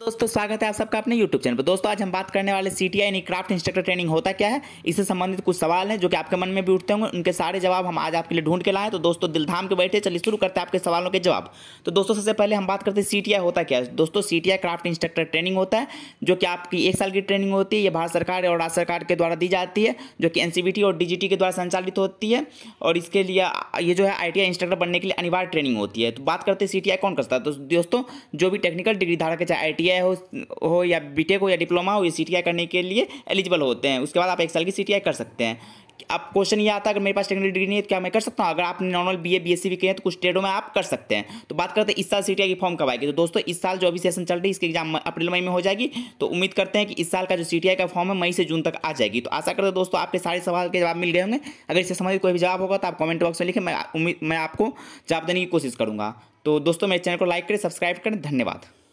दोस्तों स्वागत है आप सबका अपने YouTube चैनल पर दोस्तों आज हम बात करने वाले C T I craft instructor training होता क्या है इससे संबंधित कुछ सवाल हैं जो कि आपके मन में भी उठते होंगे उनके सारे जवाब हम आज आपके लिए ढूंढ के लाए तो दोस्तों दिल धाम के बैठे चलिए शुरू करते हैं आपके सवालों के जवाब तो दोस्तों सबसे पहले हम बात करते हैं सी होता क्या है दोस्तों सी क्राफ्ट इंस्ट्रक्टर ट्रेनिंग होता है जो कि आपकी एक साल की ट्रेनिंग होती है ये भारत सरकार और राज्य सरकार के द्वारा दी जाती है जो कि एन और डी के द्वारा संचालित होती है और इसके लिए ये जो है आई इंस्ट्रक्टर बनने के लिए अनिवार्य ट्रेनिंग होती है तो बात करते हैं सी कौन करता है तो दोस्तों जो भी टेक्निकल डिग्री धारक है चाहे आई बी हो हो या बी हो या डिप्लोमा हो ये सी करने के लिए एलिजिबल होते हैं उसके बाद आप एक साल की सी कर सकते हैं अब क्वेश्चन ये आता है अगर मेरे पास टेक्निकल डिग्री नहीं है तो क्या मैं कर सकता हूँ अगर आपने normal B A B S C भी किए हैं तो कुछ ट्रेडों में आप कर सकते हैं तो बात करते हैं इस साल सी की फॉर्म कब आएगी तो दोस्तों इस साल जो अभी सेशन चल रही है इसके एग्जाम अप्रैल मई में हो जाएगी तो उम्मीद करते हैं कि इस साल का जो सी का फॉर्म है मई से जून तक आ जाएगी तो आशा करते हैं दोस्तों आपके सारे सवाल के जवाब मिल गए होंगे अगर इससे संबंधित कोई भी जवाब होगा तो आप कॉमेंट बॉक्स में लिखें मैं उम्मीद मैं आपको जवाब देने की कोशिश करूँगा तो दोस्तों मेरे चैनल को लाइक करें सब्सक्राइब करें धन्यवाद